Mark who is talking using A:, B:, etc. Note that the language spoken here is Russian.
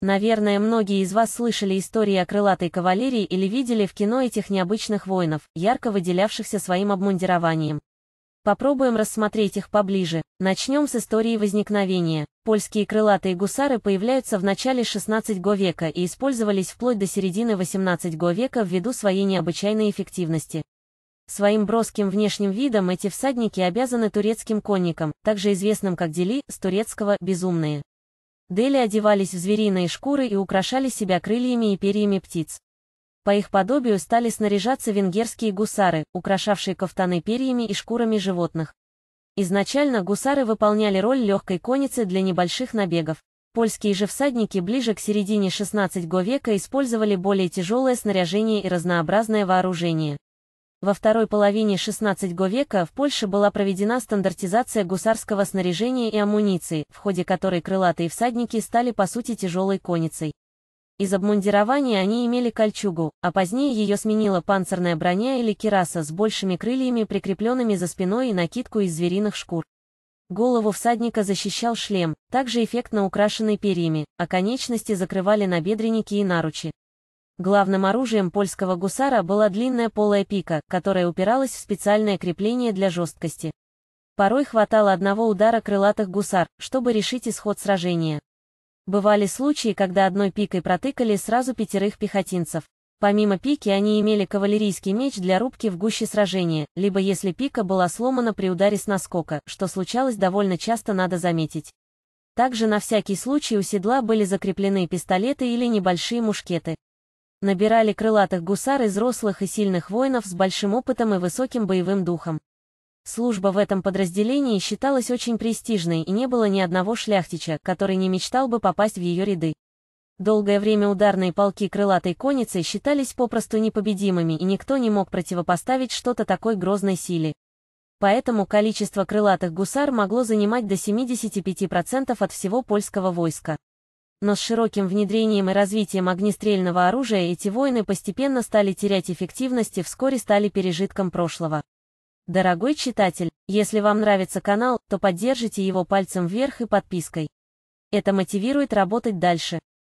A: Наверное, многие из вас слышали истории о крылатой кавалерии или видели в кино этих необычных воинов, ярко выделявшихся своим обмундированием. Попробуем рассмотреть их поближе. Начнем с истории возникновения. Польские крылатые гусары появляются в начале XVI века и использовались вплоть до середины XVIII века ввиду своей необычайной эффективности. Своим броским внешним видом эти всадники обязаны турецким конникам, также известным как дели, с турецкого «безумные». Дели одевались в звериные шкуры и украшали себя крыльями и перьями птиц. По их подобию стали снаряжаться венгерские гусары, украшавшие кафтаны перьями и шкурами животных. Изначально гусары выполняли роль легкой конницы для небольших набегов. Польские же всадники ближе к середине XVI века использовали более тяжелое снаряжение и разнообразное вооружение. Во второй половине XVI века в Польше была проведена стандартизация гусарского снаряжения и амуниции, в ходе которой крылатые всадники стали по сути тяжелой конницей. Из обмундирования они имели кольчугу, а позднее ее сменила панцирная броня или кераса с большими крыльями, прикрепленными за спиной и накидку из звериных шкур. Голову всадника защищал шлем, также эффектно украшенный перьями, а конечности закрывали набедренники и наручи. Главным оружием польского гусара была длинная полая пика, которая упиралась в специальное крепление для жесткости. Порой хватало одного удара крылатых гусар, чтобы решить исход сражения. Бывали случаи, когда одной пикой протыкали сразу пятерых пехотинцев. Помимо пики они имели кавалерийский меч для рубки в гуще сражения, либо если пика была сломана при ударе с наскока, что случалось довольно часто, надо заметить. Также на всякий случай у седла были закреплены пистолеты или небольшие мушкеты набирали крылатых гусар из рослых и сильных воинов с большим опытом и высоким боевым духом. Служба в этом подразделении считалась очень престижной и не было ни одного шляхтича, который не мечтал бы попасть в ее ряды. Долгое время ударные полки крылатой конницы считались попросту непобедимыми и никто не мог противопоставить что-то такой грозной силе. Поэтому количество крылатых гусар могло занимать до 75% от всего польского войска но с широким внедрением и развитием огнестрельного оружия эти войны постепенно стали терять эффективность и вскоре стали пережитком прошлого. Дорогой читатель, если вам нравится канал, то поддержите его пальцем вверх и подпиской. Это мотивирует работать дальше.